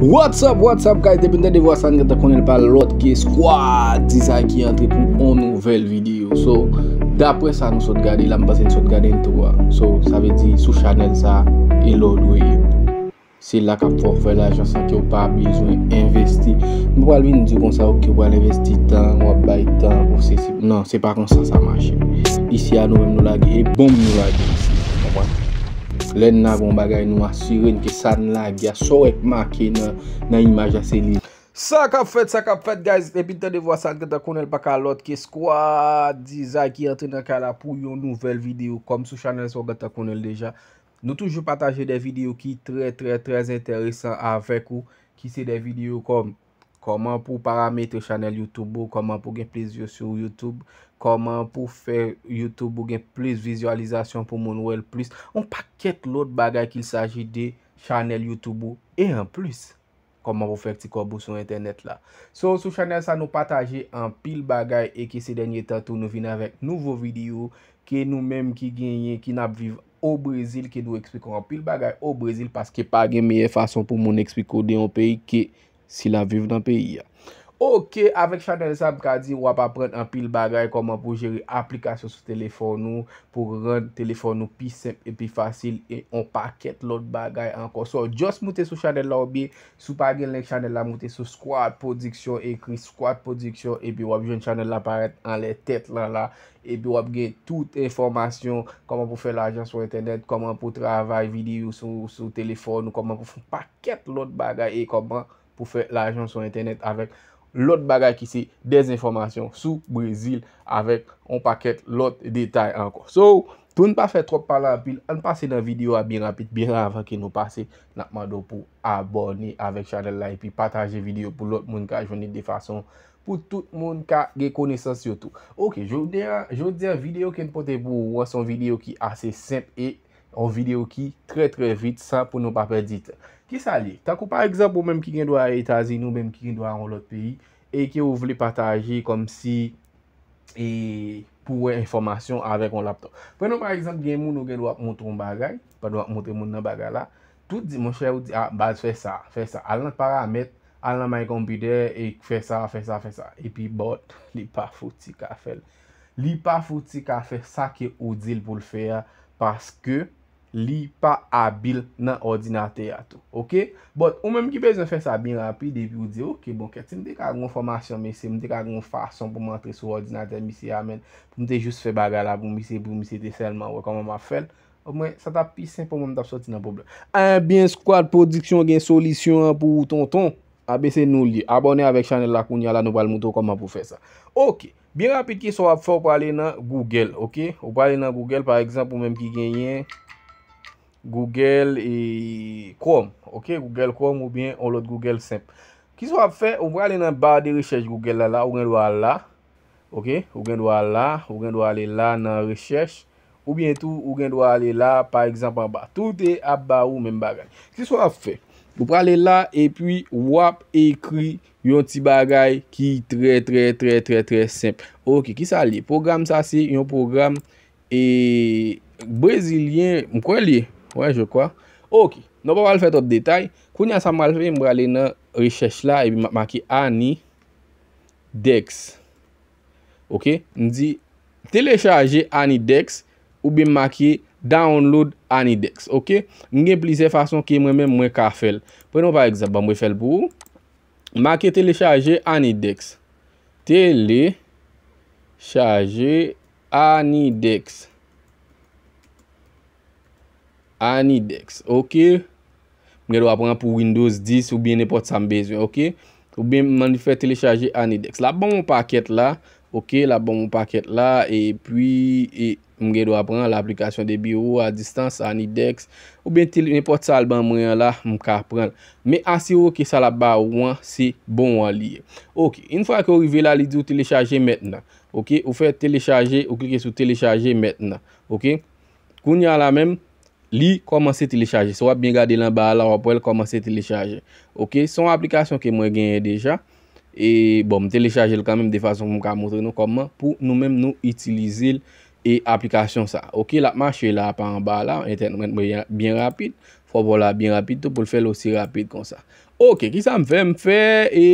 What's up, what's up guys! Depende de vo a san gen ta konen pal road case Kwa dizay ki entri pou nouvel video So, dapwe sa nou sot gade La mbase nou sot gade ente wang So, sa ve di sou chanel sa Elodwe Se laka pou fwe la jansa ki ou pa bezwen investi Mbwa lwi nou di kon sa wak yo wale investi tan Wap bay tan Non, se pa kon sa sa mache Isi anou mnou lage, e bom mnou lage Len nan bon bagay nou asyren ke san lag ya so ek maken nan imaj a se li. Sakap fet, sakap fet guys. Ebin tene vo san Gata Konell baka lot ke skwa dizay ki atene kala pou yon nouvel video kom sou chanel sou Gata Konell deja. Nou toujou pataje de video ki tre tre trez enteresan avek ou ki se de video kom. Koman pou parametre chanel YouTube ou, koman pou gen plis yo sou YouTube, koman pou fe YouTube ou, gen plis vizualizasyon pou moun wèl plis. On paket lout bagay ki il saji de chanel YouTube ou, e an plis koman pou fe ki si kobou sou internet la. So, sou chanel sa nou pataje an pil bagay e ki se denye tatou nou vin avèk nouvo video ki nou mèm ki genye, ki nap viv ou Brazil, ki nou ekspliko an pil bagay ou Brazil paske pa gen meye fason pou moun ekspliko de yon peyi ki Si la vive nan peyi ya. Ok, avek chanel sa, mka di wap ap rent an pil bagay. Koman pou jeri aplikasyon sou telefon nou. Pou rend telefon nou pi semp et pi fasil. E on paket lout bagay an konsor. Just mouten sou chanel la ou bi. Sou pagyen lèk chanel la mouten sou squad prodiksyon. Ekri squad prodiksyon. E bi wap jen chanel la aparet an lè tèt lan la. E bi wap gen tout informasyon. Koman pou fè l'ajan sou internet. Koman pou travay videyo sou telefon nou. Koman pou fè paket lout bagay. E koman? pou fè l'ajon sou internet avèk l'ot bagay ki se des informasyon sou Brazil avèk an paket l'ot detay anko. So, tou n pa fè trok pala apil, an pase nan video api rapit, bien avan ki nou pase, nakman do pou abonni avèk chanel la, epi pataje video pou l'ot moun ka jwenni de fason pou tout moun ka ge kone sa syotou. Ok, jwou diyan video ken pote pou wè son video ki ase semp e, Ou videyo ki tre tre vit sa pou nou pa pedite. Ki sa li? Takou par ekzampou menm ki gen dwa etazi nou, menm ki gen dwa an lot peyi, e ke ou vle pataji kom si e pou we informasyon avek an laptop. Prenon par ekzampou gen moun nou gen dwa montron bagay, pa dwa montren moun nan bagay la, tout di monshe ou di, a, ah, bad fe sa, fe sa, al nan paramet, al nan my computer, e fe sa, fe sa, fe sa, e pi bot, li pa foti ka fel. Li pa foti ka fel sa ki ou dil pou l fe ya, paske, li pa abil nan ordinate yato, ok? Bon, ou menm ki bezon fè sa bin rapi, depi ou di, ok, bon, ket, si mte ka agon formasyon mese, mte ka agon fason pou mantre sou ordinate, mi se yamen, pou mte just fè bagala, pou mi se, pou mi se, te selman, wè, koman ma fèl, ou mwen, sa ta pisen pou menm tap so ti nan problem. A, bin, squad, prodiksyon gen solisyon pou ton ton, abese nou li, abone avèk chanel la koun yala nou bal moutou, koman pou fè sa. Ok, bin rapi ki so ap fò, ou palè nan Google, ok? Ou palè nan Google, Google e Chrome Ok, Google Chrome ou bien Google simple Ki sou ap fe, ou mwen alè nan bar de rechèche Google la la Ou gen dwa la Ou gen dwa la, ou gen dwa alè la nan rechèche Ou bien tou, ou gen dwa alè la Par exemple, an ba Toutè e ap ba ou men bagay Ki sou ap fe, ou mwen alè la E pi wap ekri yon ti bagay Ki tre tre tre tre tre simple Ok, ki sa li? Program sa se yon program E brésilien, mwen kwen li e? Ouè, je kwa. Ok, nou pa wale fè tot detay. Kou nya sa mal fè, mwè alè nan rechèche la, e bi maki Anidex. Ok, n di Telecharge Anidex ou bi maki Download Anidex. Ok, n gen plise fason ki mwè mè mwè ka fèl. Prenon pa exemple, mwè fèl pou Maki Telecharge Anidex Tele Charge Anidex Anidex. Ok. Mge do apren pou Windows 10 ou bien nepot sa mbezwen. Ok. Ou bien mwen fè telechaje Anidex. La bon paket la. Ok. La bon paket la. E pwi mge do apren l'applikasyon de biro a distans Anidex. Ou bien nepot sa alban mwen la. Mwen ka apren. Me asyo ki sa la ba ou an si bon waliye. Ok. Un fwa ki ou rive la lidi ou telechaje metna. Ok. Ou fè telechaje. Ou klik sou telechaje metna. Ok. Koun ya la menm. Li, koman se telechaje. So ap bin gade lan ba la, wap wèl koman se telechaje. Ok, son aplikasyon ke mwen genye deja. E, bom, telechaje l kanmen de fason mwen ka mwotre nou koman pou nou men nou itilize l e aplikasyon sa. Ok, la, mwache l la pa an ba la. Eten, mwen mwen yon bien rapide. Fwa wola bin rapide tou pou l fèl osi rapide kon sa. Ok, ki sa mwen fèm fè? E,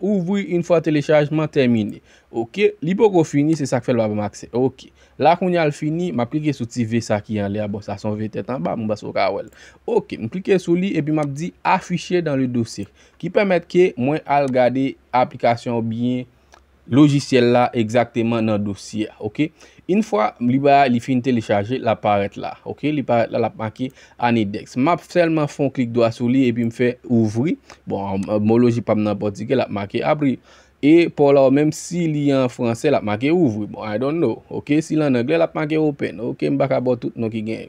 ouvri yon fwa telechaje, mwen termine. Ok, li pou kwen fini, se sa kwen l wap mwakse. Ok. La kon yal fini, ma plike sou ti Vsaki yon li, a bo sa son Vt tan ba, mou baso kawel. Ok, mou plike sou li, e pi map di afiche dan li dosye. Ki pwemet ki mwen al gade aplikasyon ou biyen logisyel la, egzakteman nan dosye, ok? In fwa, li ba li fin telechaje la paret la, ok? Li paret la, la pmake anidex. Ma fselman fon klik do a sou li, e pi mfe ouvri. Bon, moloji pwem nan poti ke la pmake abri. E pou la ou menm si li an franse la ap maken ouvri. Bon, I don't know. Ok, si lan angle la ap maken oupen. Ok, m baka bo tout nou ki gen.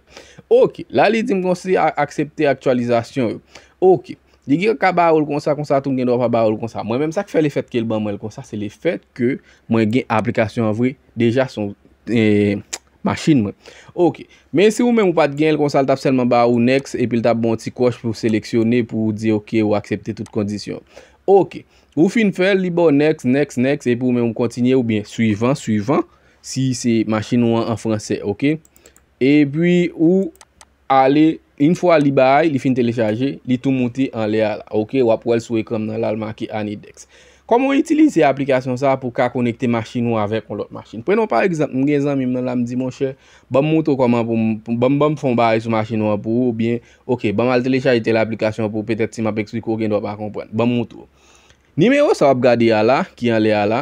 Ok, la li ti m konsi aksepte aktualizasyon yo. Ok, di ki ka ba ou l konsa konsa toum gen do pa ba ou l konsa. Mwen menm sa ki fe l efet ke l ban mwen l konsa. Se l efet ke mwen gen aplikasyon avri deja son e, machine mwen. Ok, men si ou menm ou pat gen l konsa l tap selman ba ou next. E pi l tap bon ti kosh pou seleksyone pou di ok ou aksepte tout kondisyon. Ok, menm. Ou fin fè, li bo next, next, next, e pou mè ou kontinye ou bien suivant, suivant, si se machin ou an an fransè, ok? E pi ou ale, in fwa li baye, li fin telechaje, li tou mouti an le ala, ok? Ou ap wèl sou e kom nan lal maki anidex. Koum ou itilise aplikasyon sa pou ka konekte machin ou avèk ou lot machin? Pwenon par exemple, m genzan mè mè la m di monshe, bam moutou kouman pou, bam bam fon baye sou machin ou an pou ou bien, ok, bam al telechaje te l'aplikasyon ou pou, petète si m ap ekswik ou gen do pa kompwen, bam moutou. Nimeyo sa wap gade ya la, ki an le ya la,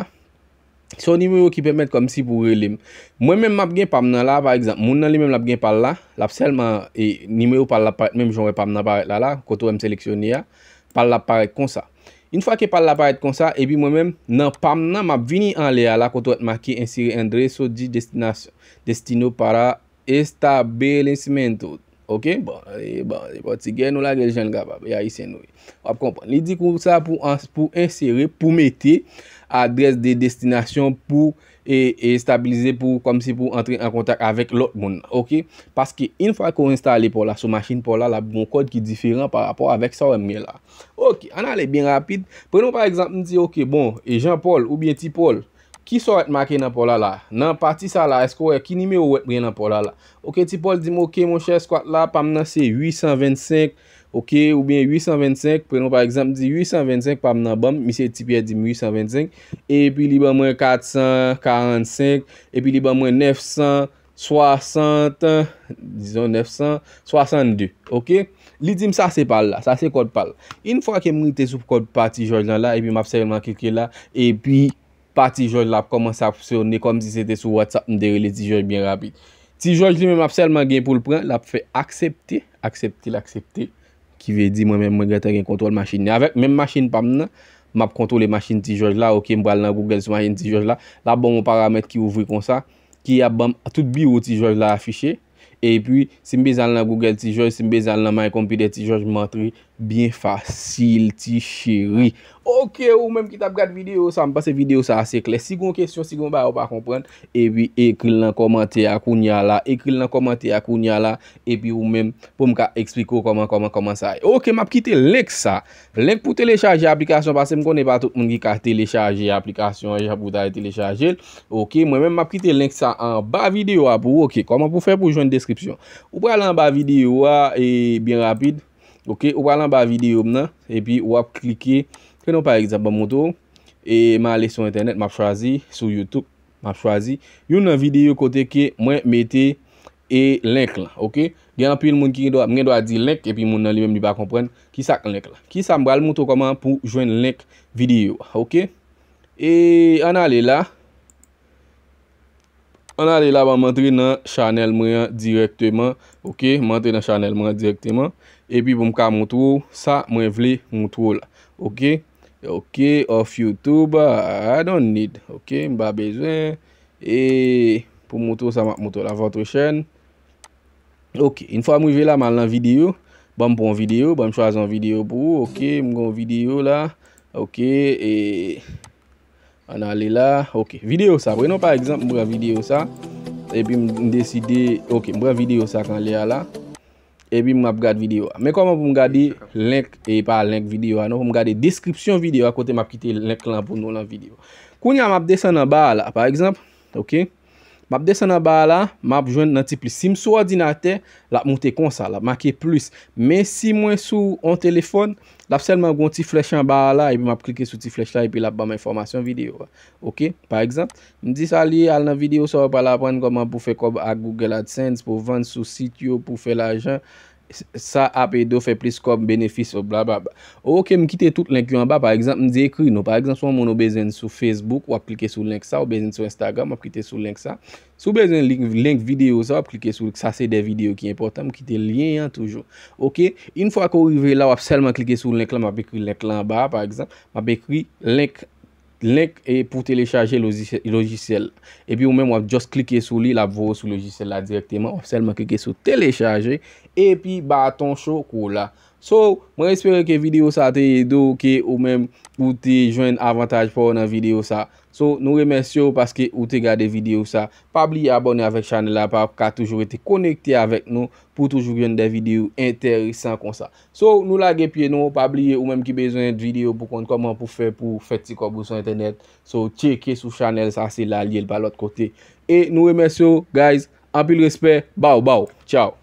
son nimeyo ki pwemet kom si pou relim. Mwen men map gen pam nan la, par exemple, moun nan li men lap gen pal la, lap selman e nimeyo pal la paret menm jounwe pam nan paret la la, koto wèm seleksyon ni ya, pal la paret konsa. Yn fwa ki pal la paret konsa, epi mwen men nan pam nan map vini an le ya la koto wèm maki insire yon dreso di destino para estabelismento. Ok, bon, ane, eh, bon, ane, eh, bon, ti gen nou la gen jen gaba, ya yi sen nou. A kompon, li di kon sa pou insere, pou mette adres de destinasyon pou, e, e stabilize pou, kom si pou entre en kontak avek lot moun. Ok, paske in fwa kon installe pou la sou maschine pou la, la bon kode ki diferan par rapport avek sa ou eme la. Ok, ane, ale, bin rapide, prenou par exemple, mwen si, ok, bon, e Jean-Paul ou bien ti Paul, Ki sou wet make nan pou la la? Nan pati sa la, esko wè? Ki ni me ou wet mwen nan pou la la? Ok, ti Paul di m, ok, mon chèr squat la, pam nan se 825, ok, ou bien 825, prenou par exemple, di 825, pam nan bam, misè ti Pierre di m 825, e pi li ban mwen 445, e pi li ban mwen 960, di zon 960, 62, ok? Li di m sa se pal la, sa se kod pal. In fwa ke m mwen te sou kod pati, e pi m apse yon man keke la, e pi, pa ti joj la ap komanse ap souni kom si se te sou WhatsApp mderi le ti joj bin rapit. Ti joj li m ap selman gen pou l pran, la ap fe aksepti, aksepti l aksepti, ki ve di mwen men mwen gata gen kontrol masjini. Avek menm masjini pamnen, m ap kontrol le masjini ti joj la, okey m bo al nan Google sou manjen ti joj la, la bon mon paramet ki ouvri kon sa, ki ya bon tout bi ou ti joj la afiche, e pi si m bezal nan Google ti joj, si m bezal nan My Computer ti joj m mentri, Biye fasil ti chiri. Ok, ou mèm ki tap gade video sa. M'passe video sa ase kles. Sigon kestyon, sigon ba, ou pa kompren. Ebi, ekril nan komante akoun ya la. Ekril nan komante akoun ya la. Ebi ou mèm pou mka ekspliko koman koman koman sa. Ok, m'apkite lek sa. Lek pou telechaje aplikasyon. Pase m konen pa tout mwen ki ka telechaje aplikasyon. Eja pou ta telechaje. Ok, mwen mèm m'apkite lek sa an ba video a. Ou ok, koman pou fè pou jwenn deskripsyon. Ou pou alan ba video a. E bien rapide. Ou pa lan ba videyo mna, epi ou ap klike, keno pa egzaba moutou, e ma ale sou internet, ma chwazi, sou Youtube, ma chwazi, yon nan videyo kote ke mwen mette e link la, ok? Gen apil moun ki mwen do a di link, epi moun nan li mwen di ba kompren ki sa klik la, ki sa mbal moutou koman pou jwen link videyo, ok? E an ale la... On a li la ba mandri nan chanel mwen ya direktyman, ok? Mandri nan chanel mwen ya direktyman. Epi pou m ka mwot wou, sa mwen vle mwot wou la, ok? Ok, off YouTube, I don't need, ok? E m ba bejwen, eee, pou m wot wou sa mwen wot wou la vwotre chen. Ok, in fwa m wive la man lan video, ban m bon video, ban m chwazan video pou wou, ok? M gon video la, ok, eee. An alè la, ok, video sa, wè nou par eksemp, mbwè video sa, e pi m deside, ok, mbwè video sa kan lè a la, e pi m ap gade video a. Mè kwa m ap m gade link, e pa link video a nou, non, m gade description video a kote m ap kite link lan pou nou lan video. Koun ya m ap desen nan ba a la, par eksemp, ok. M ap desen an ba la, m ap jwenn nan ti pli. Si m sou ordinate, l ap moute konsa la. M ake plus. Men si mwen sou an telefon, l ap selman gwen ti flech an ba la, epi m ap klike sou ti flech la, epi l ap ban m informasyon video. Ok? Par exemple, m di sali al nan video sa wap al ap wane koman pou fe kob a Google AdSense, pou vande sou sityo pou fe la jen. ça a e fait plus comme bénéfice ou bla bla bla. Ou me tout link en bas par exemple, m di ekri Par exemple, sou mon ou sur Facebook, ou klike sur link ça ou besoin sur Instagram, wap sur sou link ça Sou besoin link, link video ça wap sur sou, sa se de video ki important, m kite lien hein, toujours Ok, une fois qu'on rive la, wap selman sur sou link là, m'a ap ekri link là en bas par exemple, m'a écrit ekri link Lek e pou telechaje logisyele. E pi ou men wap jost klike sou li la vwo sou logisyele la direktyman. Wap sel ma klike sou telechaje. E pi baton chokou la. So, mwen espere ki video sa te yedo ki ou menm ou te jwen avantage pou nan video sa. So, nou remensyo paske ou te gade video sa. Pabli abone avèk chanel apap ka toujou ete konekte avèk nou pou toujou jwen de video enteresan kon sa. So, nou lage piye nou, pabli ou menm ki bezwen de video pou konn koman pou fè pou fè ti kobou sa internet. So, cheke sou chanel sa, se la liye l pa l ot kote. E nou remensyo, guys, apil respè, bau, bau, tchau.